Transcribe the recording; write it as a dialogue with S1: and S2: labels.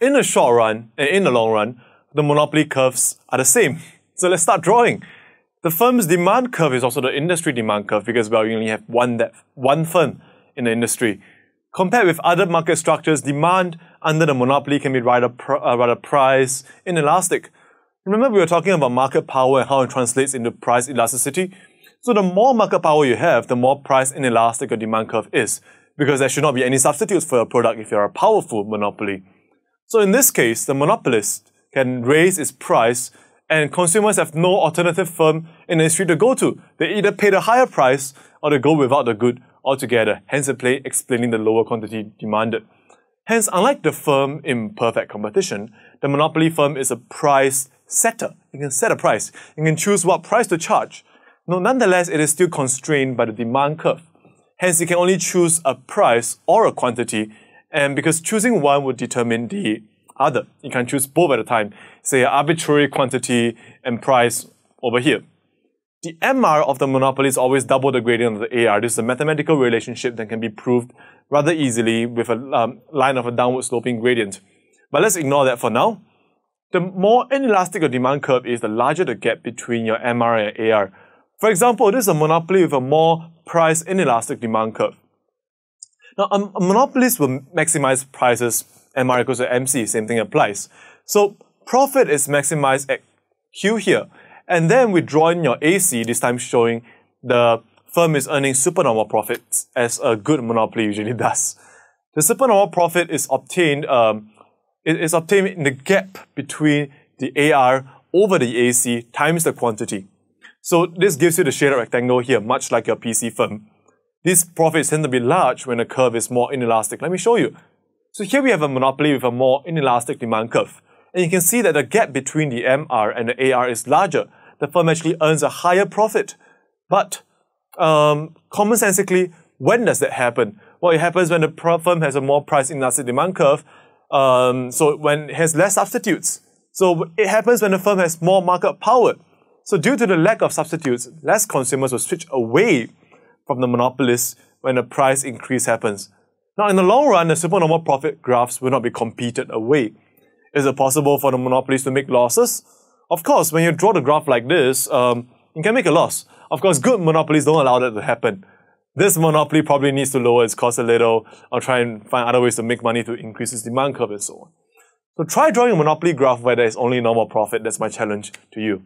S1: in the short run and in the long run, the monopoly curves are the same. So let's start drawing. The firm's demand curve is also the industry demand curve because well, we only have one, that, one firm in the industry. Compared with other market structures, demand under the monopoly can be rather, pr uh, rather price inelastic. Remember we were talking about market power and how it translates into price elasticity? So the more market power you have, the more price inelastic your demand curve is because there should not be any substitutes for your product if you're a powerful monopoly. So in this case, the monopolist can raise its price and consumers have no alternative firm in the industry to go to. They either pay the higher price or they go without the good altogether, hence the play explaining the lower quantity demanded. Hence, unlike the firm in perfect competition, the monopoly firm is a price setter. You can set a price. You can choose what price to charge. No, nonetheless, it is still constrained by the demand curve. Hence, you can only choose a price or a quantity and because choosing one would determine the other. You can choose both at a time, say arbitrary quantity and price over here. The MR of the monopoly is always double the gradient of the AR. This is a mathematical relationship that can be proved rather easily with a um, line of a downward sloping gradient. But let's ignore that for now. The more inelastic your demand curve is, the larger the gap between your MR and AR. For example, this is a monopoly with a more price inelastic demand curve. Now, a, um, monopolist will maximize prices and equals to MC, same thing applies. So profit is maximized at Q here. And then we draw in your AC, this time showing the firm is earning supernormal profits as a good monopoly usually does. The supernormal profit is obtained, um, it is obtained in the gap between the AR over the AC times the quantity. So this gives you the shaded rectangle here, much like your PC firm. These profits tend to be large when the curve is more inelastic. Let me show you. So here we have a monopoly with a more inelastic demand curve. And you can see that the gap between the MR and the AR is larger. The firm actually earns a higher profit. But um, commonsensically, when does that happen? Well, it happens when the firm has a more price inelastic demand curve, um, so when it has less substitutes. So it happens when the firm has more market power. So due to the lack of substitutes, less consumers will switch away from the monopolist when a price increase happens. Now, in the long run, the supernormal profit graphs will not be competed away. Is it possible for the monopolist to make losses? Of course, when you draw the graph like this, um, you can make a loss. Of course, good monopolies don't allow that to happen. This monopoly probably needs to lower its cost a little or try and find other ways to make money to increase its demand curve and so on. So try drawing a monopoly graph where there is only normal profit. That's my challenge to you.